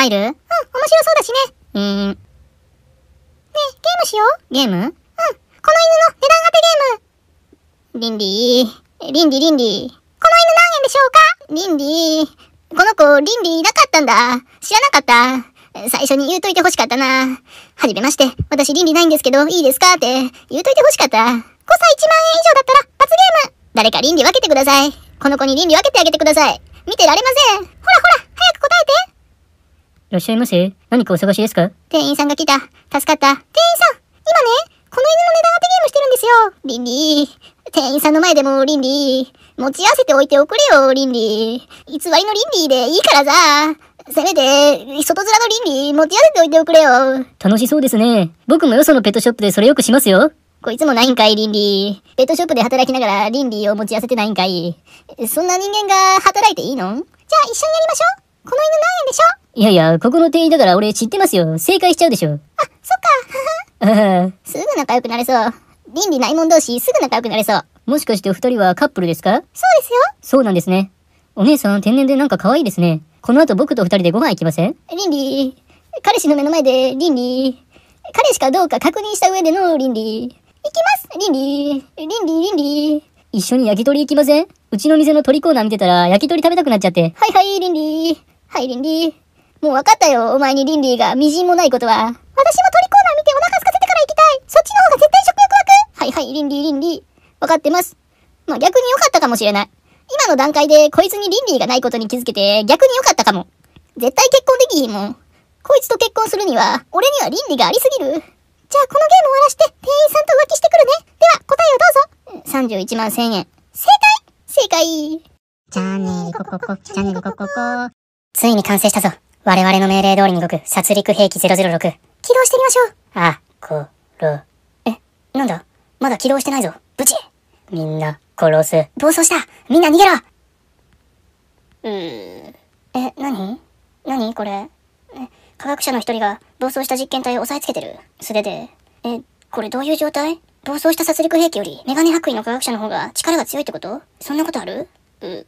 入るうん、面白そうだしね。うーん。ねえ、ゲームしようゲームうん、この犬の値段当てゲームリンディー、リンディリンディー。この犬何円でしょうかリンディー、この子リンディーいなかったんだ。知らなかった。最初に言うといて欲しかったな。はじめまして、私倫理ないんですけど、いいですかって言うといて欲しかった。誤差1万円以上だったら、罰ゲーム誰か倫理分けてください。この子に倫理分けてあげてください。見てられません。ほらほら、早く答えていらっしゃいませ。何かお探しですか店員さんが来た。助かった。店員さん今ね、この犬の値段当てゲームしてるんですよ。リンリー。店員さんの前でもリンリー。持ち合わせておいておくれよ、リンリー。偽りのリンリーでいいからさ。せめて、外面のリンリー持ち合わせておいておくれよ。楽しそうですね。僕もよそのペットショップでそれよくしますよ。こいつもないんかい、倫理。ペットショップで働きながら倫理を持ち合わせてないんかい。そんな人間が働いていいのじゃあ一緒にやりましょう。この犬何円でしょいやいや、ここの店員だから俺知ってますよ。正解しちゃうでしょ。あ、そっか。すぐ仲良くなれそう。倫理ないもん同士、すぐ仲良くなれそう。もしかしてお二人はカップルですかそうですよ。そうなんですね。お姉さん、天然でなんか可愛いですね。この後僕と二人でご飯行きません倫理。彼氏の目の前で倫理。彼氏かどうか確認した上での倫理。行きます倫理。倫理、倫理。一緒に焼き鳥行きませんうちの店の鳥コーナー見てたら焼き鳥食べたくなっちゃって。はいはい、倫理。はい、倫理。もう分かったよ、お前にリンリーが微塵もないことは。私も鳥コーナー見てお腹空かせてから行きたいそっちの方が絶対食欲湧くはいはい、倫理倫理。分かってます。まあ、逆に良かったかもしれない。今の段階でこいつに倫理がないことに気づけて逆に良かったかも。絶対結婚できひんもん。こいつと結婚するには、俺には倫理がありすぎる。じゃあこのゲーム終わらして、店員さんと浮気してくるね。では、答えをどうぞ。31万1000円。正解正解チャンネルコココ、チャンネルコココ。ついに完成したぞ。我々の命令通りに動く殺戮兵器006。起動してみましょう。あ、こ、ろ。え、なんだまだ起動してないぞ。ブチみんな、殺す。暴走したみんな逃げろうー。え、なになにこれ。え、科学者の一人が暴走した実験体を押さえつけてる。素手で。え、これどういう状態暴走した殺戮兵器よりメガネ白衣の科学者の方が力が強いってことそんなことあるう、う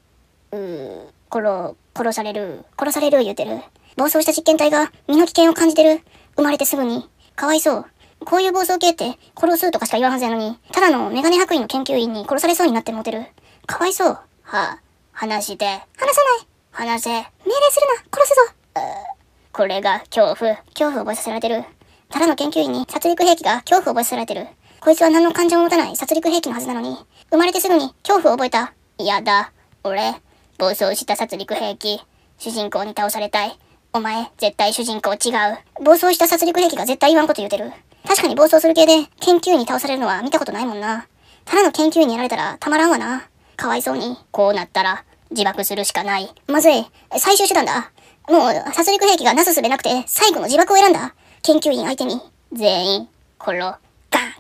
ー、殺、殺される。殺される言うてる。暴走した実験体が身の危険を感じてる。生まれてすぐに。かわいそう。こういう暴走系って殺すとかしか言わんはずやのに、ただのメガネ白衣の研究員に殺されそうになってモテる。かわいそう。はあ、話して。話さない。話せ。命令するな。殺すぞ。これが恐怖。恐怖を覚えさせられてる。ただの研究員に殺戮兵器が恐怖を覚えさせられてる。こいつは何の感情も持たない殺戮兵器のはずなのに、生まれてすぐに恐怖を覚えた。嫌だ。俺、暴走した殺戮兵器。主人公に倒されたい。お前、絶対主人公違う。暴走した殺戮兵器が絶対言わんこと言うてる。確かに暴走する系で、研究員に倒されるのは見たことないもんな。ただの研究員にやられたらたまらんわな。かわいそうに。こうなったら、自爆するしかない。まずい。最終手段だ。もう、殺戮兵器がなすすべなくて、最後の自爆を選んだ。研究員相手に。全員、殺の、ガン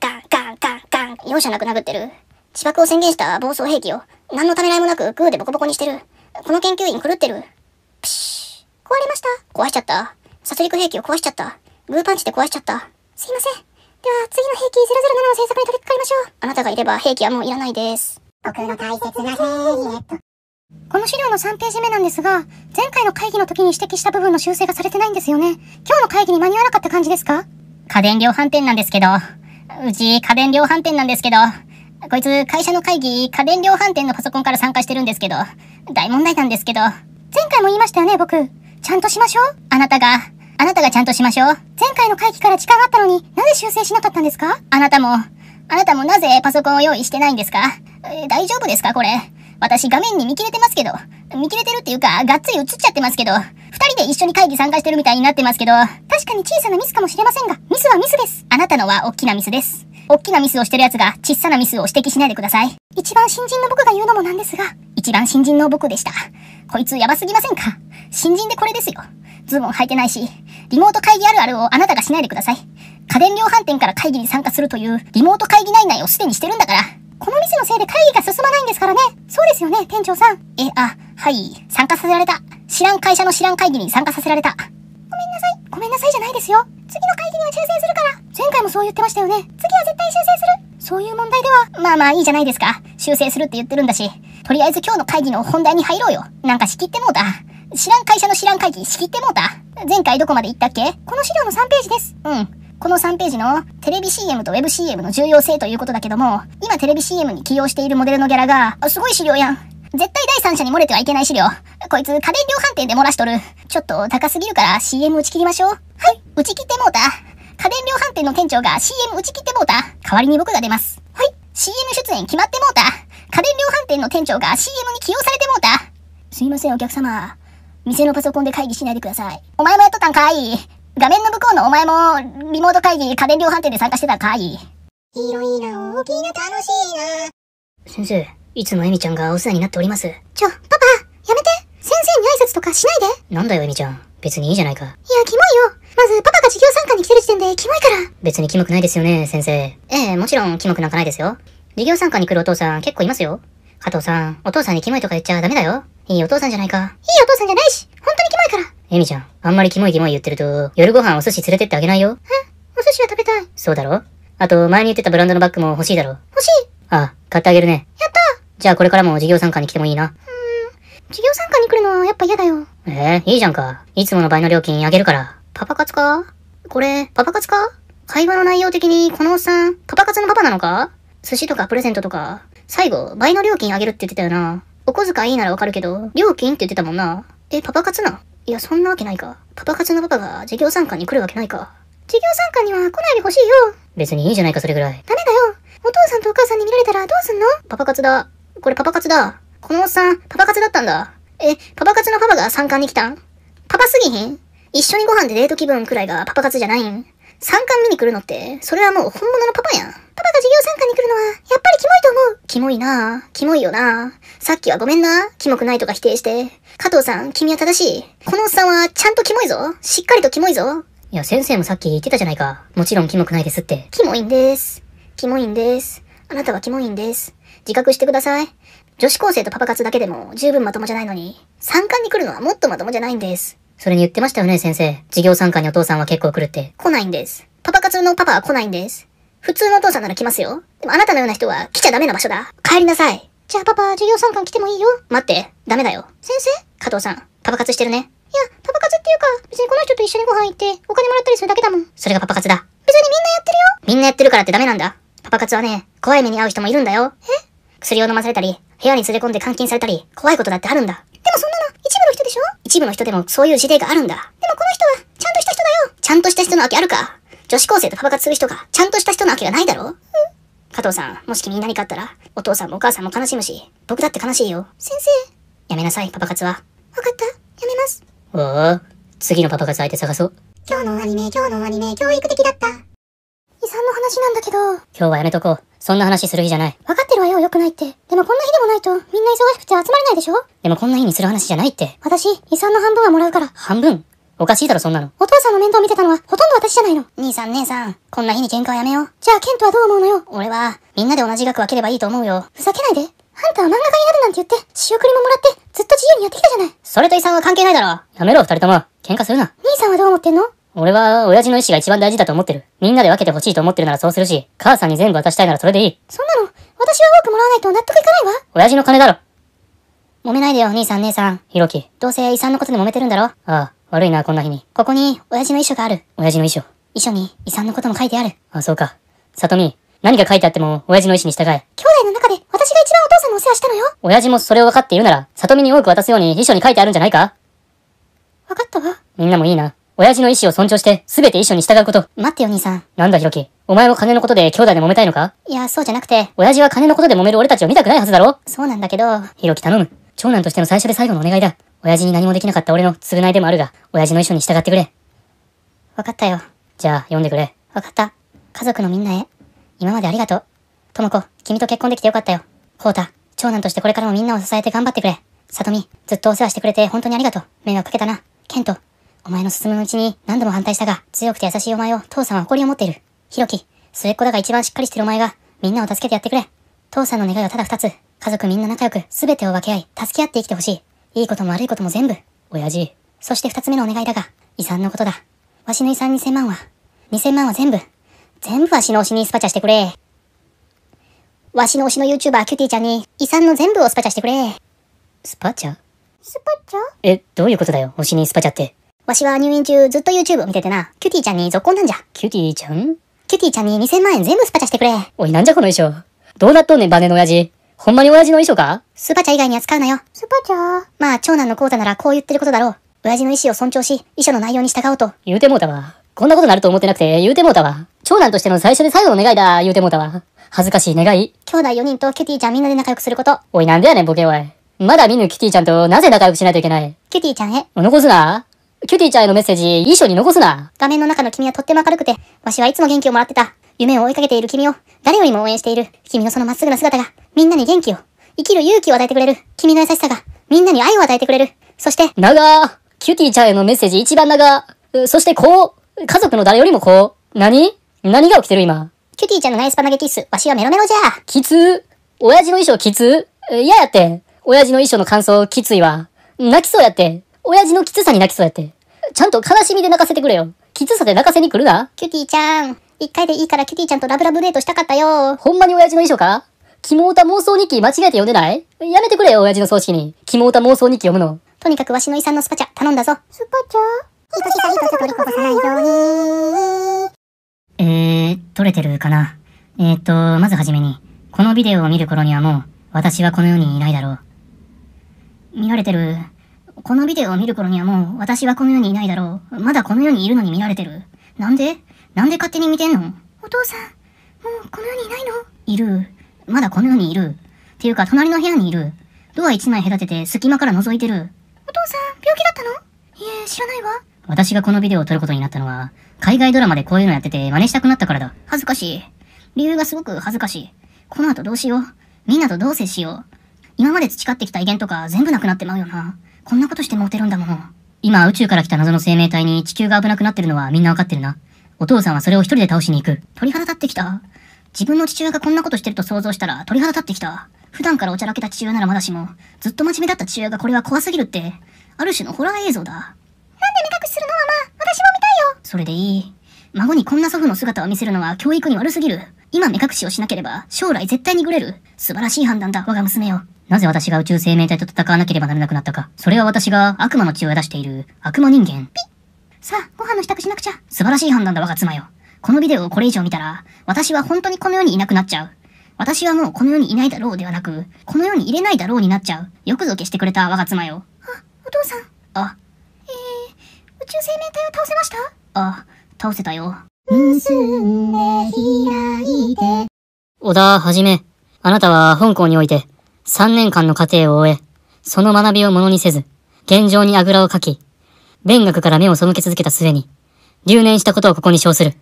ガンガンガンガン、容赦なく殴ってる。自爆を宣言した暴走兵器を、何のためらいもなくグーでボコボコにしてる。この研究員狂ってる。プシ壊れました。壊しちゃった。殺戮兵器を壊しちゃった。グーパンチで壊しちゃった。すいません。では、次の兵器007の制作に取り掛かりましょう。あなたがいれば兵器はもういらないです。僕の大切な兵器エット。この資料の3ページ目なんですが、前回の会議の時に指摘した部分の修正がされてないんですよね。今日の会議に間に合わなかった感じですか家電量販店なんですけど、うち家電量販店なんですけど、こいつ会社の会議、家電量販店のパソコンから参加してるんですけど、大問題なんですけど。前回も言いましたよね、僕。ちゃんとしましょうあなたが。あなたがちゃんとしましょう。前回の会議から時間があったのに、なぜ修正しなかったんですかあなたも、あなたもなぜパソコンを用意してないんですか、えー、大丈夫ですかこれ。私画面に見切れてますけど。見切れてるっていうか、がっつり映っちゃってますけど。二人で一緒に会議参加してるみたいになってますけど、確かに小さなミスかもしれませんが、ミスはミスです。あなたのは大きなミスです。大きなミスをしてる奴が小さなミスを指摘しないでください。一番新人の僕が言うのもなんですが、一番新人の僕でした。こいつやばすぎませんか新人でこれですよ。ズボン履いてないし、リモート会議あるあるをあなたがしないでください。家電量販店から会議に参加するというリモート会議内々をすでにしてるんだから。このミスのせいで会議が進まないんですからね。そうですよね、店長さん。え、あ、はい。参加させられた。知らん会社の知らん会議に参加させられた。ごめんなさい。ごめんなさいじゃないですよ。次の会議には修正するから。前回もそう言ってましたよね。次は絶対修正する。そういう問題では、まあまあいいじゃないですか。修正するって言ってるんだし。とりあえず今日の会議の本題に入ろうよ。なんか仕切ってもうた。知らん会社の知らん会議仕切ってもうた前回どこまで行ったっけこの資料の3ページです。うん。この3ページのテレビ CM と Web CM の重要性ということだけども、今テレビ CM に起用しているモデルのギャラが、すごい資料やん。絶対第三者に漏れてはいけない資料。こいつ家電量販店で漏らしとる。ちょっと高すぎるから CM 打ち切りましょう。はい、打ち切ってもうた。家電量販店の店長が CM 打ち切ってもうた。代わりに僕が出ます。はい、CM 出演決まってもうた。家電量販店の店長が CM に起用されてもうた。すいませんお客様。店のパソコンで会議しないでください。お前もやっとったんかい画面の向こうのお前も、リモート会議家電量販店で参加してたんかい広いな、大きいな、楽しいな。先生、いつもエミちゃんがお世話になっております。ちょ、パパ、やめて先生に挨拶とかしないでなんだよ、エミちゃん。別にいいじゃないか。いや、キモいよまず、パパが授業参加に来てる時点でキモいから。別にキモくないですよね、先生。ええ、もちろんキモくなんかないですよ。授業参加に来るお父さん結構いますよ。加藤さん、お父さんにキモいとか言っちゃダメだよ。いいお父さんじゃないか。いいお父さんじゃないし、本当にキモいから。エミちゃん、あんまりキモいキモい言ってると、夜ご飯お寿司連れてってあげないよ。え、お寿司は食べたい。そうだろあと、前に言ってたブランドのバッグも欲しいだろ。欲しい。ああ、買ってあげるね。やったじゃあこれからも授業参観に来てもいいな。うーん、授業参観に来るのはやっぱ嫌だよ。ええー、いいじゃんか。いつもの倍の料金あげるから。パパ活かこれ、パパ活か会話の内容的にこのおっさん、パパ活のパパなのか寿司とかプレゼントとか、最後、倍の料金あげるって言ってたよな。お小遣いいいならわかるけど、料金って言ってたもんな。え、パパ活ないや、そんなわけないか。パパ活のパパが授業参観に来るわけないか。授業参観には来ないでほしいよ。別にいいじゃないか、それぐらい。ダメだよ。お父さんとお母さんに見られたらどうすんのパパ活だ。これパパ活だ。このおっさん、パパ活だったんだ。え、パパ活のパパが参観に来たんパパすぎひん一緒にご飯でデート気分くらいがパパ活じゃないん参観見に来るのって、それはもう本物のパパやん。パパが授業参観に来るのは、やっぱりキモいと思う。キモいなぁ。キモいよなぁ。さっきはごめんな。キモくないとか否定して。加藤さん、君は正しい。このおっさんはちゃんとキモいぞ。しっかりとキモいぞ。いや、先生もさっき言ってたじゃないか。もちろんキモくないですって。キモいんです。キモいんです。あなたはキモいんです。自覚してください。女子高生とパパ活だけでも十分まともじゃないのに、参観に来るのはもっとまともじゃないんです。それに言ってましたよね、先生。授業参加にお父さんは結構来るって。来ないんです。パパ活のパパは来ないんです。普通のお父さんなら来ますよ。でもあなたのような人は来ちゃダメな場所だ。帰りなさい。じゃあパパ、授業参観来てもいいよ。待って、ダメだよ。先生加藤さん、パパ活してるね。いや、パパ活っていうか、別にこの人と一緒にご飯行って、お金もらったりするだけだもん。それがパパ活だ。別にみんなやってるよ。みんなやってるからってダメなんだ。パパ活はね、怖い目に遭う人もいるんだよ。え薬を飲まされたり、部屋に連れ込んで監禁されたり、怖いことだってあるんだ。でもそん一部の人でしょ一部の人でもそういう事例があるんだ。でもこの人は、ちゃんとした人だよ。ちゃんとした人のけあるか女子高生とパパ活する人が、ちゃんとした人のけがないだろうん。加藤さん、もし君に何かあったら、お父さんもお母さんも悲しむし、僕だって悲しいよ。先生。やめなさい、パパ活は。わかった。やめます。おお、次のパパ活相手探そう。今日のアニメ、今日のアニメ、教育的だった。遺産の話なんだけど。今日はやめとこう。そんな話する日じゃない。分かってるわよ、良くないって。でもこんな日でもないと、みんな忙しくて集まれないでしょでもこんな日にする話じゃないって。私、遺産の半分はもらうから。半分おかしいだろ、そんなの。お父さんの面倒見てたのは、ほとんど私じゃないの。兄さん、姉さん、こんな日に喧嘩はやめよう。じゃあ、ケントはどう思うのよ。俺は、みんなで同じ額分ければいいと思うよ。ふざけないで。あんたは漫画家になるなんて言って、仕送りももらって、ずっと自由にやってきたじゃない。それと遺産は関係ないだろ。やめろ、二人とも。喧嘩するな。兄さんはどう思ってんの俺は、親父の意志が一番大事だと思ってる。みんなで分けて欲しいと思ってるならそうするし、母さんに全部渡したいならそれでいい。そんなの、私は多くもらわないと納得いかないわ。親父の金だろ。揉めないでよ、兄さん姉さん。ひろき。どうせ遺産のことで揉めてるんだろああ、悪いな、こんな日に。ここに、親父の遺書がある。親父の遺書。遺書に、遺産のことも書いてある。ああ、そうか。さとみ、何が書いてあっても、親父の意思に従え。兄弟の中で、私が一番お父さんのお世話したのよ。親父もそれを分かっているなら、里美に多く渡すように遺書に書いてあるんじゃないか分かったわ。みんなもいいな。親父の意思を尊重して、すべて遺書に従うこと。待ってよ、兄さん。なんだ、ひろき。お前も金のことで兄弟で揉めたいのかいや、そうじゃなくて。親父は金のことで揉める俺たちを見たくないはずだろそうなんだけど。ひろき頼む。長男としての最初で最後のお願いだ。親父に何もできなかった俺の償いでもあるが、親父の遺書に従ってくれ。わかったよ。じゃあ、読んでくれ。わかった。家族のみんなへ。今までありがとう。とも君と結婚できてよかったよ。こうた、長男としてこれからもみんなを支えて頑張ってくれ。さとみ、ずっとお世話してくれて本当にありがとう。迷惑かけたな。ケント、お前の進むのうちに何度も反対したが、強くて優しいお前を父さんは誇りを持っている。ひろき、末っ子だが一番しっかりしてるお前が、みんなを助けてやってくれ。父さんの願いはただ二つ。家族みんな仲良く、すべてを分け合い、助け合って生きてほしい。いいことも悪いことも全部。親父。そして二つ目のお願いだが、遺産のことだ。わしの遺産二千万は、二千万は全部。全部わしの推しにスパチャしてくれ。わしの推しの YouTuber キューティーちゃんに、遺産の全部をスパチャしてくれ。スパチャスパチャえ、どういうことだよ、推しにスパチャって。わしは入院中ずっと YouTube 見ててな、キューティーちゃんに続行なんじゃ。キューティーちゃんキューティーちゃんに2000万円全部スパチャしてくれ。おい、なんじゃこの衣装。どうなっとんねん、バネの親父。ほんまに親父の衣装かスパチャ以外には使うなよ。スパチャまあ、長男の講座ならこう言ってることだろう。親父の意思を尊重し、遺書の内容に従おうと。言うてもうたわ。こんなことなると思ってなくて、言うてもうたわ。長男としての最初で最後の願いだ、言うてもうたわ。恥ずかしい願い。兄弟4人とキュティちゃんみんなで仲良くすること。おい、なんでやねん、ボケおい。まだ見ぬキュティちゃんとなぜ仲良くしないといけないキュティちゃんへ。残すな。キュティちゃんへのメッセージ、衣装に残すな。画面の中の君はとっても明るくて、わしはいつも元気をもらってた。夢を追いかけている君を、誰よりも応援している。君のそのまっすぐな姿が、みんなに元気を、生きる勇気を与えてくれる。君の優しさが、みんなに愛を与えてくれる。そして、長キュティちゃんへのメッセージ一番長そしてこう、家族の誰よりもこう。何何が起きてる今。キュティちゃんのナイスパナゲキス、わしはメロメロじゃ。きつ親父の衣装きつ嫌やって。親父の衣装の感想きついわ。泣きそうやって。親父のきつさに泣きそうやって。ちゃんと悲しみで泣かせてくれよ。きつさで泣かせに来るな。キュティちゃん。一回でいいからキュティちゃんとラブラブデートしたかったよ。ほんまに親父の衣装かキモータ妄想日記間違えて読んでないやめてくれよ、親父の葬式に。キモータ妄想日記読むの。とにかくわしの遺産のスパチャ、頼んだぞ。スパチャいとしさいとちとりこぼさないように。えー、取れてるかな。えー、っと、まずはじめに。このビデオを見る頃にはもう、私はこの世にいないだろう。見られてる。このビデオを見る頃にはもう、私はこの世にいないだろう。まだこの世にいるのに見られてる。なんでなんで勝手に見てんのお父さん、もうこの世にいないのいる。まだこの世にいる。っていうか、隣の部屋にいる。ドア一枚隔てて隙間から覗いてる。お父さん、病気だったのいえ、知らないわ。私がこのビデオを撮ることになったのは、海外ドラマでこういうのやってて真似したくなったからだ。恥ずかしい。理由がすごく恥ずかしい。この後どうしよう。みんなとどう接しよう。今まで培ってきた威厳とか全部なくなってまうよな。こんなことしてもうてるんだもん。今、宇宙から来た謎の生命体に地球が危なくなってるのはみんなわかってるな。お父さんはそれを一人で倒しに行く。鳥肌立ってきた。自分の父親がこんなことしてると想像したら鳥肌立ってきた。普段からおちゃらけた父親ならまだしも、ずっと真面目だった父親がこれは怖すぎるって、ある種のホラー映像だ。なんで目隠しするのママ私も見たいよそれでいい。孫にこんな祖父の姿を見せるのは教育に悪すぎる。今目隠しをしなければ、将来絶対にグレる。素晴らしい判断だ、我が娘よ。なぜ私が宇宙生命体と戦わなければならなくなったか。それは私が悪魔の血を出している悪魔人間。ピッさあ、ご飯の支度しなくちゃ。素晴らしい判断だ我が妻よ。このビデオをこれ以上見たら、私は本当にこの世にいなくなっちゃう。私はもうこの世にいないだろうではなく、この世に入れないだろうになっちゃう。よくぞ消してくれた我が妻よ。あ、お父さん。あ。えー、宇宙生命体を倒せましたあ、倒せたよ。結んで開いて。小田はじめ、あなたは本校において、3年間の過程を終え、その学びをものにせず、現状にあぐらをかき、勉学から目を背け続けた末に、留年したことをここに称する。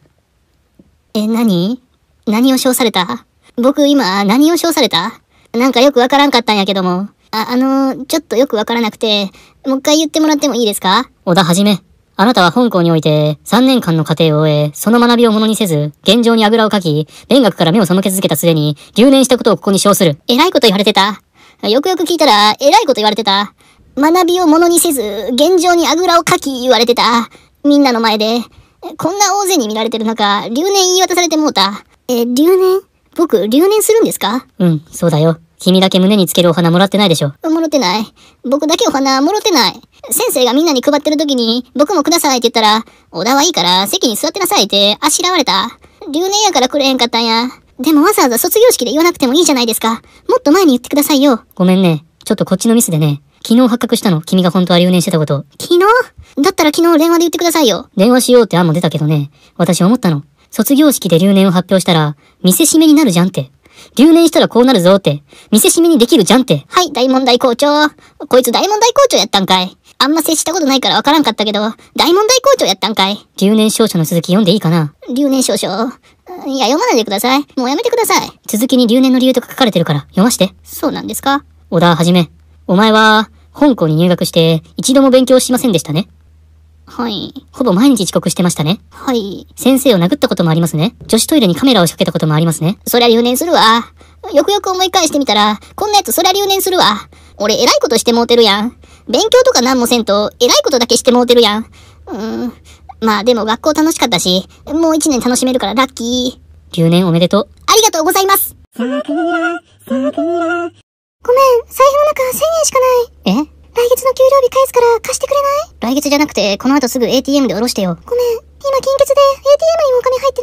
え、何何を称された僕今、何を称されたなんかよくわからんかったんやけども。あ、あのー、ちょっとよくわからなくて、もう一回言ってもらってもいいですか小田はじめ。あなたは本校において3年間の過程を終え、その学びをものにせず、現状にあぐらをかき、勉学から目を背け続けた末に、留年したことをここに称する。えらいこと言われてた。よくよく聞いたら、えらいこと言われてた。学びをものにせず、現状にあぐらをかき言われてた。みんなの前で。こんな大勢に見られてる中、留年言い渡されてもうた。え、留年僕、留年するんですかうん、そうだよ。君だけ胸につけるお花もらってないでしょ。もろってない。僕だけお花もろてない。先生がみんなに配ってる時に、僕もくださいって言ったら、小田はいいから席に座ってなさいってあしらわれた。留年やからくれへんかったんや。でもわざわざ卒業式で言わなくてもいいじゃないですか。もっと前に言ってくださいよ。ごめんね。ちょっとこっちのミスでね。昨日発覚したの。君が本当は留年してたこと。昨日だったら昨日電話で言ってくださいよ。電話しようって案も出たけどね。私思ったの。卒業式で留年を発表したら、見せしめになるじゃんって。留年したらこうなるぞって。見せしめにできるじゃんって。はい、大問題校長。こいつ大問題校長やったんかい。あんま接したことないからわからんかったけど、大問題校長やったんかい。留年少書の続き読んでいいかな留年少書いや、読まないでください。もうやめてください。続きに留年の理由とか書かれてるから、読まして。そうなんですか小田はじめ。お前は、本校に入学して、一度も勉強しませんでしたね。はい。ほぼ毎日遅刻してましたね。はい。先生を殴ったこともありますね。女子トイレにカメラを仕掛けたこともありますね。そりゃ留年するわ。よくよく思い返してみたら、こんなやつそりゃ留年するわ。俺偉いことしてもうてるやん。勉強とか何もせんと、えらいことだけしてもうてるやん。うーん。まあでも学校楽しかったし、もう一年楽しめるからラッキー。留年おめでとう。ありがとうございますごめん、財布の中1000円しかない。え来月の給料日返すから貸してくれない来月じゃなくて、この後すぐ ATM で下ろしてよ。ごめん、今金欠で ATM にもお金入っ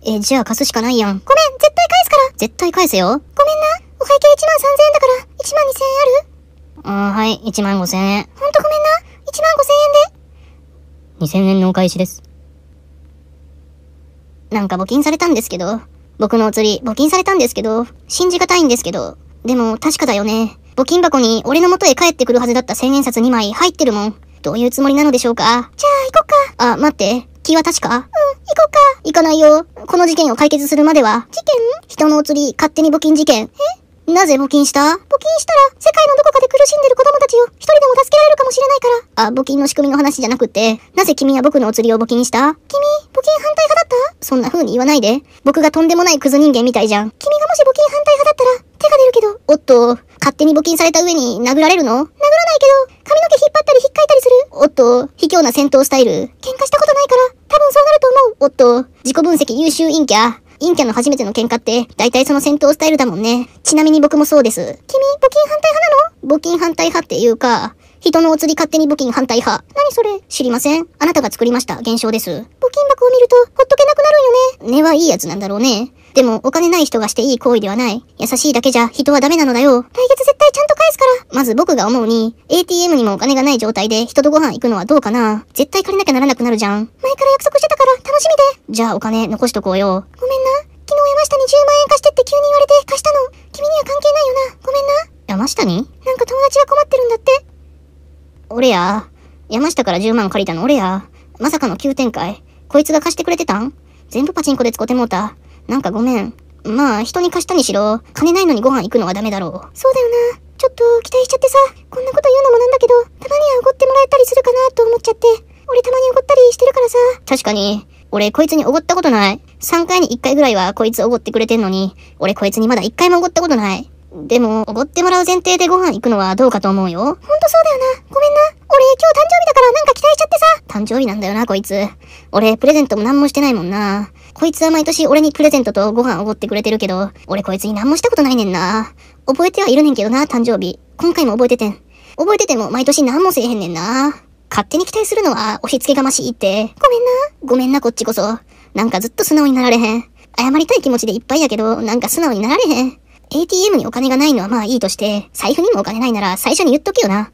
てないんだ。え、じゃあ貸すしかないやん。ごめん、絶対返すから。絶対返せよ。ごめんな。お会計1万3000円だから、1万2000円あるうん、はい、1万5千円。ほんとごめんな。1万5千円で。2千円のお返しです。なんか募金されたんですけど、僕のお釣り募金されたんですけど、信じがたいんですけど、でも確かだよね。募金箱に俺の元へ帰ってくるはずだった千円札2枚入ってるもん。どういうつもりなのでしょうかじゃあ行こっか。あ、待って。気は確かうん、行こっか。行かないよ。この事件を解決するまでは。事件人のお釣り、勝手に募金事件。えなぜ募金した募金したら、世界のどこかで苦しんでる子供たちを一人でも助けられるかもしれないから。あ、募金の仕組みの話じゃなくって、なぜ君は僕のお釣りを募金した君、募金反対派だったそんな風に言わないで。僕がとんでもないクズ人間みたいじゃん。君がもし募金反対派だったら、手が出るけど。おっと、勝手に募金された上に殴られるの殴らないけど、髪の毛引っ張ったり引っかいたりする。おっと、卑怯な戦闘スタイル。喧嘩したことないから、多分そうなると思う。おっと、自己分析優秀陰キャ。陰キャの初めての喧嘩って、大体その戦闘スタイルだもんね。ちなみに僕もそうです。君、募金反対派なの募金反対派っていうか、人のお釣り勝手に募金反対派。何それ知りません。あなたが作りました。現象です。募金箱を見ると、ほっとけなくなるんよね。根はいいやつなんだろうね。でも、お金ない人がしていい行為ではない。優しいだけじゃ人はダメなのだよ。来月絶対ちゃんと返すから。まず僕が思うに、ATM にもお金がない状態で人とご飯行くのはどうかな。絶対借りなきゃならなくなるじゃん。前から約束してたから楽しみで。じゃあお金残しとこうよ。ごめんな。昨日山下に10万円貸してって急に言われて貸したの。君には関係ないよな。ごめんな。山下になんか友達が困ってるんだって。俺や。山下から10万借りたの俺や。まさかの急展開。こいつが貸してくれてたん全部パチンコで使ってもうた。なんかごめん。まあ、人に貸したにしろ、金ないのにご飯行くのはダメだろう。そうだよな。ちょっと期待しちゃってさ、こんなこと言うのもなんだけど、たまにはおごってもらえたりするかなと思っちゃって、俺たまにおごったりしてるからさ。確かに、俺こいつにおごったことない。3回に1回ぐらいはこいつおごってくれてんのに、俺こいつにまだ1回もおごったことない。でも、おごってもらう前提でご飯行くのはどうかと思うよ。ほんとそうだよな。ごめんな。俺今日誕生日だからなんか期待しちゃってさ。誕生日なんだよな、こいつ。俺、プレゼントも何もしてないもんな。こいつは毎年俺にプレゼントとご飯おごってくれてるけど、俺こいつに何もしたことないねんな。覚えてはいるねんけどな、誕生日。今回も覚えててん。覚えてても毎年何もせえへんねんな。勝手に期待するのは押し付けがましいって。ごめんな。ごめんな、こっちこそ。なんかずっと素直になられへん。謝りたい気持ちでいっぱいやけど、なんか素直になられへん。ATM にお金がないのはまあいいとして、財布にもお金ないなら最初に言っとけよな。ごめん、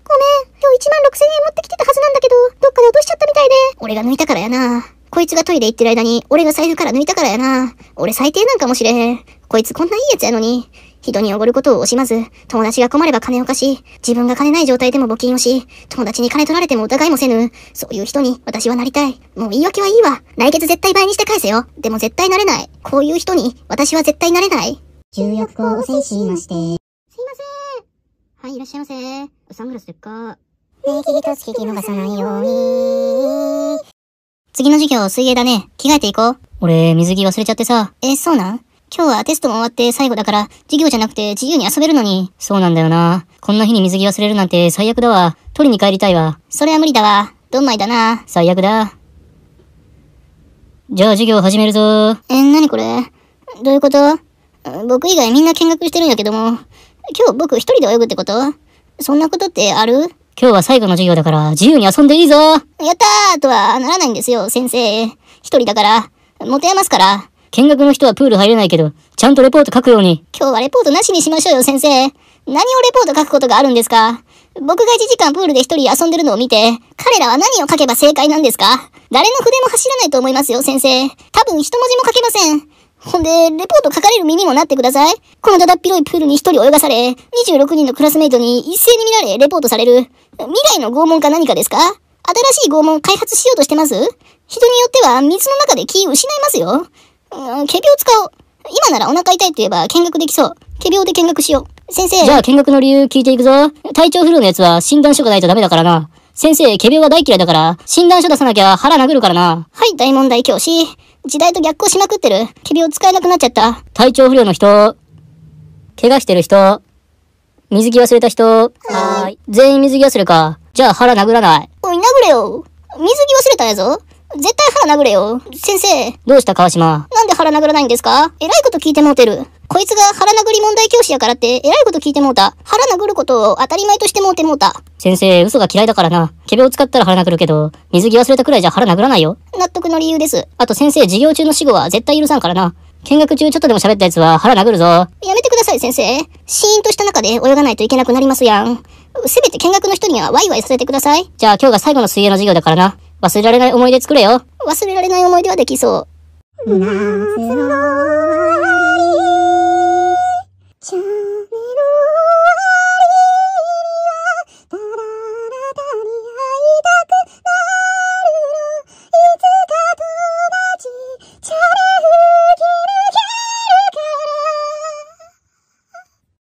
今日1万6 0円持ってきてたはずなんだけど、どっかで落としちゃったみたいで。俺が抜いたからやな。こいつがトイレ行ってる間に、俺が財布から抜いたからやな。俺最低なんかもしれへん。こいつこんないいやつやのに。人におごることを惜しまず、友達が困れば金を貸し、自分が金ない状態でも募金をし、友達に金取られても疑いもせぬ、そういう人に私はなりたい。もう言い訳はいいわ。来月絶対倍にして返せよ。でも絶対なれない。こういう人に私は絶対なれない。重役を制止しまして。すいません。はい、いらっしゃいませ。サングラスでっか。ねえ、キリ聞き逃さないように。次の授業、水泳だね。着替えていこう。俺、水着忘れちゃってさ。え、そうなん今日はテストも終わって最後だから、授業じゃなくて自由に遊べるのに。そうなんだよな。こんな日に水着忘れるなんて最悪だわ。取りに帰りたいわ。それは無理だわ。どんまいだな。最悪だ。じゃあ授業始めるぞ。え、なにこれどういうこと僕以外みんな見学してるんやけども、今日僕一人で泳ぐってことそんなことってある今日は最後の授業だから自由に遊んでいいぞやったーとはならないんですよ、先生。一人だから。持て余すから。見学の人はプール入れないけど、ちゃんとレポート書くように。今日はレポートなしにしましょうよ、先生。何をレポート書くことがあるんですか僕が1時間プールで一人遊んでるのを見て、彼らは何を書けば正解なんですか誰の筆も走らないと思いますよ、先生。多分一文字も書けません。ほんで、レポート書かれる身にもなってください。このだだっ広いプールに一人泳がされ、26人のクラスメイトに一斉に見られ、レポートされる。未来の拷問か何かですか新しい拷問開発しようとしてます人によっては水の中で気失いますよ。うん、ケビを使おう。今ならお腹痛いと言えば見学できそう。仮病で見学しよう。先生。じゃあ見学の理由聞いていくぞ。体調不良のやつは診断書がないとダメだからな。先生、仮病は大嫌いだから、診断書出さなきゃ腹殴るからな。はい、大問題教師。時代と逆行しまくってる。ビを使えなくなっちゃった。体調不良の人。怪我してる人。水着忘れた人。はーい。全員水着忘れか。じゃあ腹殴らない。おい、殴れよ。水着忘れたやぞ。絶対腹殴れよ。先生。どうした川島なんで腹殴らないんですかえらいこと聞いてもうてる。こいつが腹殴り問題教師やからって、えらいこと聞いてもうた。腹殴ることを当たり前としてもうてもうた。先生、嘘が嫌いだからな。毛病を使ったら腹殴るけど、水着忘れたくらいじゃ腹殴らないよ。納得の理由です。あと先生、授業中の死後は絶対許さんからな。見学中ちょっとでも喋ったやつは腹殴るぞ。やめてください先生。シーンとした中で泳がないといけなくなりますやん。せめて見学の人にはワイワイさせてください。じゃあ今日が最後の水泳の授業だからな。忘れられない思い出作れよ。忘れられない思い出はできそう。真。